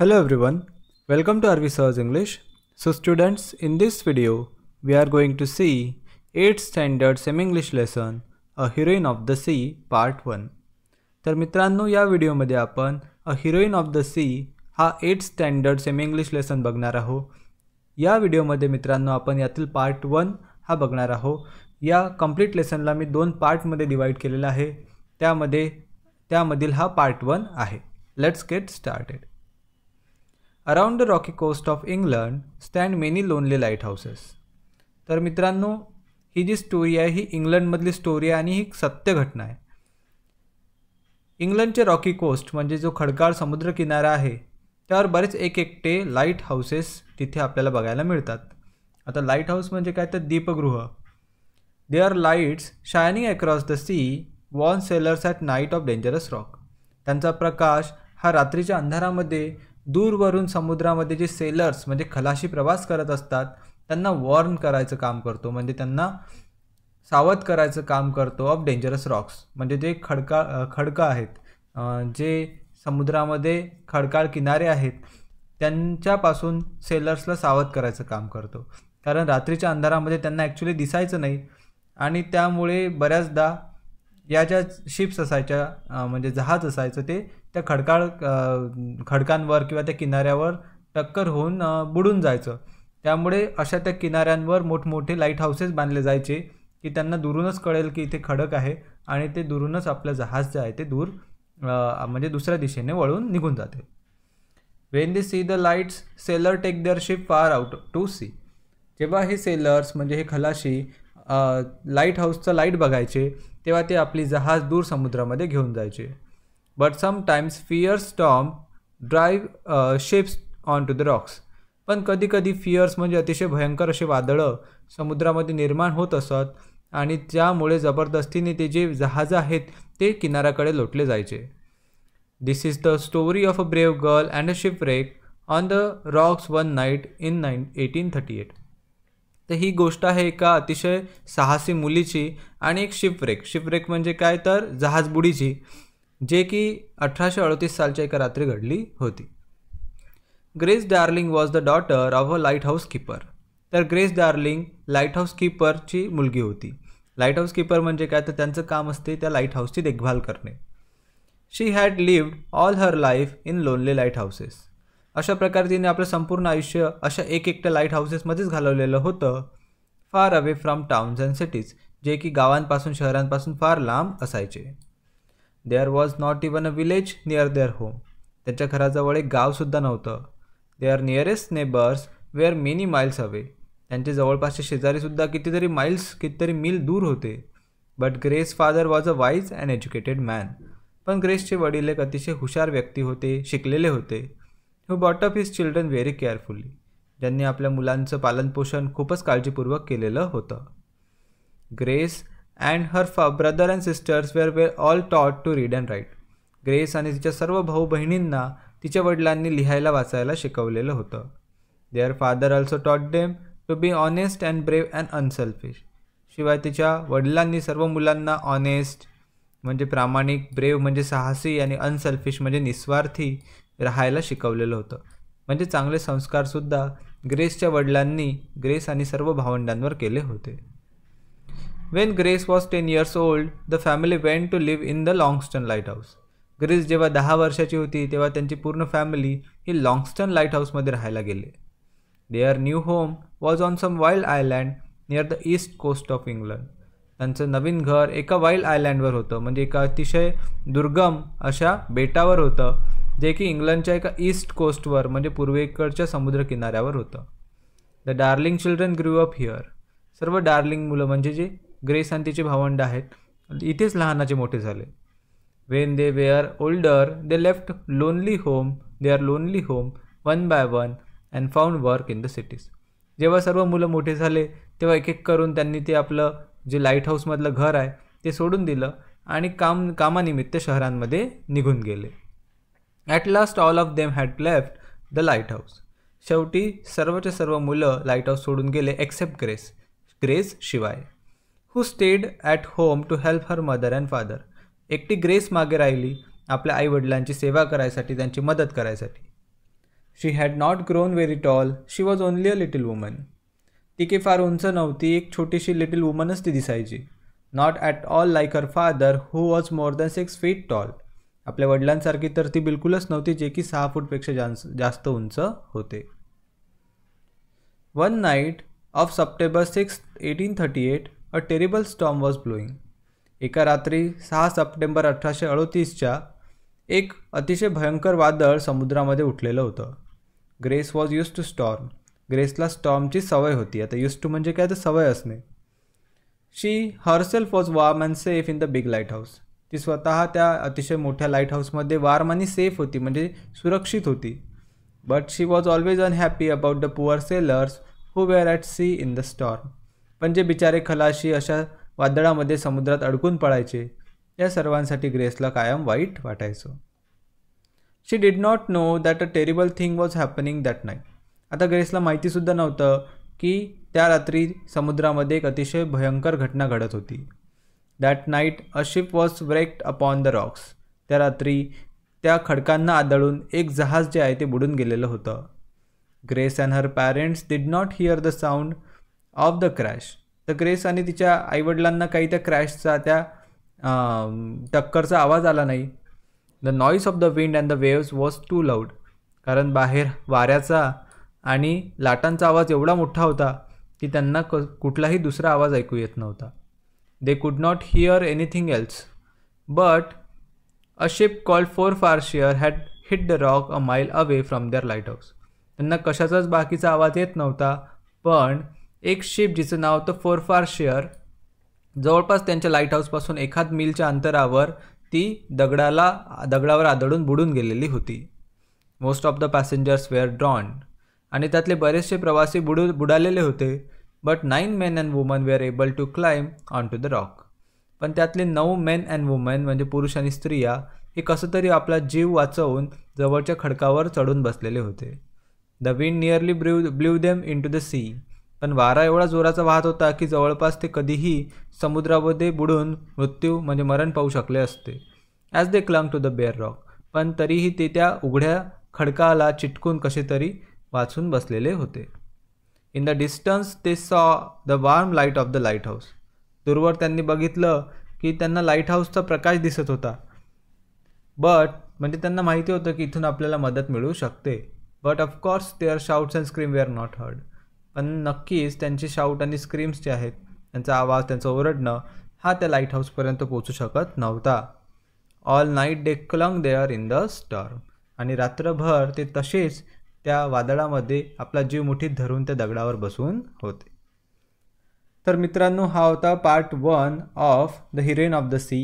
Hello everyone, welcome to RV Saw's English so students, in this video we are going to see 8th standard semi English lesson a heroine of the sea part one तर मित्रांनो या व्हिडिओमध्ये आपण a heroine of the sea हा eight standard semi English lesson बघणार आहोत या व्हिडिओमध्ये मित्रांनो आपण यातील पार्ट वन हा बघणार आहोत या कम्प्लीट लेसनला मी दोन पार्टमध्ये डिवाईड केलेला आहे त्यामध्ये त्यामधील हा पार्ट वन आहे let's get started around the rocky coast of England stand many lonely lighthouses तर मित्रांनो ही जी स्टोरी आहे ही इंग्लंडमधली स्टोरी आहे आणि ही सत्य घटना आहे इंग्लंडचे रॉकी कोस्ट म्हणजे जो खडकाळ समुद्रकिनारा आहे त्यावर बरेच एक एकटे लाईट हाऊसेस तिथे आपल्याला बघायला मिळतात आता लाईट हाऊस म्हणजे काय तर दीपगृह they are lights shining across the sea warn sailors at night of dangerous rock त्यांचा प्रकाश हा रात्रीच्या अंधारामध्ये दूरवरून समुद्रामध्ये जे सेलर्स म्हणजे खलाशी प्रवास करत असतात त्यांना वॉर्न करायचं काम करतो म्हणजे त्यांना सावध करायचं काम करतो ऑफ डेंजरस रॉक्स म्हणजे जे खडका खडकं आहेत जे समुद्रामध्ये खडकाळ किनारे आहेत त्यांच्यापासून सेलर्सला सावध करायचं काम करतो कारण रात्रीच्या अंधारामध्ये त्यांना ॲक्च्युली दिसायचं नाही आणि त्यामुळे बऱ्याचदा या ज्या शिप्स असायच्या म्हणजे जहाज असायचं ते त्या खडकाळ खडकांवर किंवा त्या किनाऱ्यावर टक्कर होऊन बुडून जायचं त्यामुळे अशा त्या किनाऱ्यांवर मोठमोठे लाईट हाऊसेस बांधले जायचे की त्यांना दुरूनच कळेल की इथे खडक आहे आणि ते दुरूनच आपलं जहाज जे आहे ते दूर म्हणजे दुसऱ्या दिशेने वळून निघून जाते when they see the lights sailor take their ship far out to sea जेव्हा हे सेलर्स म्हणजे हे खलाशी लाईट हाऊसचं लाईट बघायचे तेव्हा ते आपली जहाज दूर समुद्रामध्ये घेऊन जायचे but sometimes fierce storm drive ships on to the rocks पण कधीकधी फिअर्स म्हणजे अतिशय भयंकर असे वादळं समुद्रामध्ये निर्माण होत असत आणि त्यामुळे जबरदस्तीने ते जे जहाजं आहेत ते किनाऱ्याकडे लोटले जायचे this is the story of a brave girl and a ship break on the rocks one night in nine eighteen thirty eight तर ही गोष्ट आहे एका अतिशय साहसी मुलीची आणि एक शिपरेक शिपरेक म्हणजे काय तर जहाजबुडीची जे की अठराशे अडतीस सालच्या एका रात्री घडली होती Grace Darling was the daughter of a lighthouse keeper तर ग्रेस डार्लिंग लाईट हाऊस कीपरची मुलगी होती लाईट हाऊस कीपर म्हणजे काय तर त्यांचं काम असते त्या लाईट हाऊसची देखभाल करणे she had lived all her life in lonely lighthouses अशा प्रकारे तिने आपलं संपूर्ण आयुष्य अशा एक एकट्या लाईट हाऊसेसमध्येच घालवलेलं होतं far away from towns and cities जे की गावांपासून शहरांपासून फार लांब असायचे there was not even a village near their home त्यांच्या घराजवळ एक गावसुद्धा नव्हतं their nearest neighbours were many miles away त्यांचे जवळपासचे शेजारीसुद्धा कितीतरी माइल्स कितीतरी मील दूर होते but Grace father was a wise and educated man पण ग्रेसचे वडील एक अतिशय हुशार व्यक्ती होते शिकलेले होते who brought up his children very carefully ज्यांनी आपल्या मुलांचं पालनपोषण खूपच काळजीपूर्वक केलेलं होतं Grace and her brother and sisters were were all taught to read and write Grace आणि तिच्या सर्व भाऊ बहिणींना तिच्या वडिलांनी लिहायला वाचायला शिकवलेलं होतं there father also taught them to be honest and brave and unselfish शिवाय तिच्या वडिलांनी सर्व मुलांना ऑनेस्ट म्हणजे प्रामाणिक ब्रेव्ह म्हणजे साहसी आणि अनसेल्फिश म्हणजे निस्वार्थी राहायला शिकवलेलं होतं म्हणजे चांगले संस्कारसुद्धा ग्रेसच्या वडिलांनी ग्रेस आणि सर्व भावंडांवर केले होते when Grace was ten years old the family went to live in the Longstone lighthouse Grace जेव्हा दहा वर्षाची होती तेव्हा त्यांची पूर्ण फॅमिली ही लॉंगस्टन लाईट हाऊसमध्ये राहायला गेले their new home was on some wild island near the east coast of England त्यांचं नवीन घर एका वाईल्ड आयलँडवर होतं म्हणजे एका अतिशय दुर्गम अशा बेटावर होतं जे की इंग्लंडच्या एका ईस्ट कोस्टवर म्हणजे पूर्वेकडच्या समुद्र किनाऱ्यावर होतं the Darling children grew up here सर्व डार्लिंग मुलं म्हणजे जे ग्रेस आणि तिचे भावंड आहेत इथेच लहानाचे मोठे झाले when they were older they left lonely home their lonely home one by one and found work in the cities जेव्हा सर्व मुलं मोठे झाले तेव्हा एक एक करून त्यांनी ते आपलं जे लाईट हाऊसमधलं घर आहे ते सोडून दिलं आणि काम कामानिमित्त शहरांमध्ये निघून गेले at last all of them had left the lighthouse शेवटी सर्वच्या सर्व मुलं लाईट हाऊस सोडून गेले एक्सेप्ट ग्रेस ग्रेस शिवाय who stayed at home to help her mother and father एकटी ग्रेस मागे राहिली आपल्या आईवडिलांची सेवा करायसाठी त्यांची मदत करायसाठी she had not grown very tall she was only a little woman ती की फार उंच नव्हती एक छोटीशी लिटिल वुमनच ती दिसायची not at all like her father who was more than six feet tall आपल्या वडिलांसारखी तर ती बिलकुलच नव्हती जे की सहा फूटपेक्षा जास्त जास्त उंच होते one night of September six eighteen thirty eight a terrible storm was blowing एका रात्री सहा सप्टेंबर अठराशे अडोतीसच्या एक अतिशय भयंकर वादळ समुद्रामध्ये उठलेलं होतं Grace was used to storm ग्रेसला स्टॉर्मची सवय होती आता युज टू म्हणजे काय तर सवय असणे she herself was warm and safe in the big lighthouse ती स्वतः त्या अतिशय मोठ्या लाईट हाऊसमध्ये वार्म आणि सेफ होती म्हणजे सुरक्षित होती but she was always unhappy about the poor sailors who were at sea in the storm पण जे बिचारे खलाशी अशा वादळामध्ये समुद्रात अडकून पळायचे या सर्वांसाठी ग्रेसला कायम वाईट वाटायचं she did not know that a terrible thing was happening that night आता ग्रेसला माहितीसुद्धा नव्हतं की त्या रात्री समुद्रामध्ये एक अतिशय भयंकर घटना घडत होती that night a ship was wrecked upon the rocks. त्या रात्री त्या खडकांना आदळून एक जहाज जे आहे ते बुडून गेलेलं होतं Grace and her parents did not hear the sound of the crash तर ग्रेस आणि तिच्या आईवडिलांना काही त्या क्रॅशचा त्या टक्करचा आवाज आला नाही the noise of the wind and the waves was too loud कारण बाहेर वाऱ्याचा आणि लाटांचा आवाज एवढा मोठा होता की त्यांना क कुठलाही दुसरा आवाज ऐकू येत नव्हता दे They could not hear anything else. But a ship called Forfarshire had hit the rock a mile away from their lighthouse. त्यांना कशाचाच बाकीचा आवाज येत नव्हता पण एक शिप जिचं नाव होतं शेअर जवळपास त्यांच्या लाईट हाऊसपासून एखाद मिलच्या अंतरावर ती दगडाला दगडावर आदळून बुडून गेलेली होती most of the passengers were drowned आणि त्यातले बरेचसे प्रवासी बुडू बुडालेले होते but nine men and women were able to climb on to the rock पण त्यातले नऊ मेन अँड वुमेन म्हणजे पुरुष आणि स्त्रिया हे कसं तरी आपला जीव वाचवून जवळच्या खडकावर चढून बसलेले होते the wind nearly blew blew them into the sea पण वारा एवढा जोराचा वाहत होता की जवळपास ते कधीही समुद्रामध्ये बुडून मृत्यू म्हणजे मरण पाहू शकले असते as they clung to the bare rock पण तरीही ते त्या उघड्या खडकाला चिटकून कसे तरी वाचून बसलेले होते in the distance they saw the warm light of the lighthouse दूरवर त्यांनी बघितलं की त्यांना लाईट हाऊसचा प्रकाश दिसत होता बट म्हणजे त्यांना माहिती होतं की इथून आपल्याला मदत मिळू शकते but of course their shouts and scream were not heard पण नक्कीच त्यांचे शाऊट आणि स्क्रीम्स जे आहेत त्यांचा आवाज त्यांचं ओरडणं हा त्या लाईट हाऊसपर्यंत पोचू शकत नव्हता all night they clung there in the storm आणि रात्रभर ते तसेच त्या वादळामध्ये आपला जीव मुठीत धरून त्या दगडावर बसून होते तर मित्रांनो हा होता part one of the heroine of the sea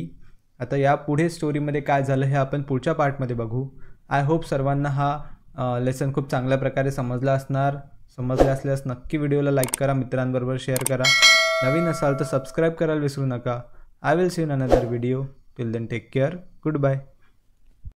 आता या पुढे स्टोरीमध्ये काय झालं हे आपण पुढच्या पार्टमध्ये बघू आय होप सर्वांना हा लेसन खूप चांगल्या प्रकारे समजला असणार समजले असल्यास नक्की व्हिडिओला लाईक करा मित्रांबरोबर शेअर करा नवीन असाल तर सबस्क्राईब करायला विसरू नका I will seen another video till then take care good bye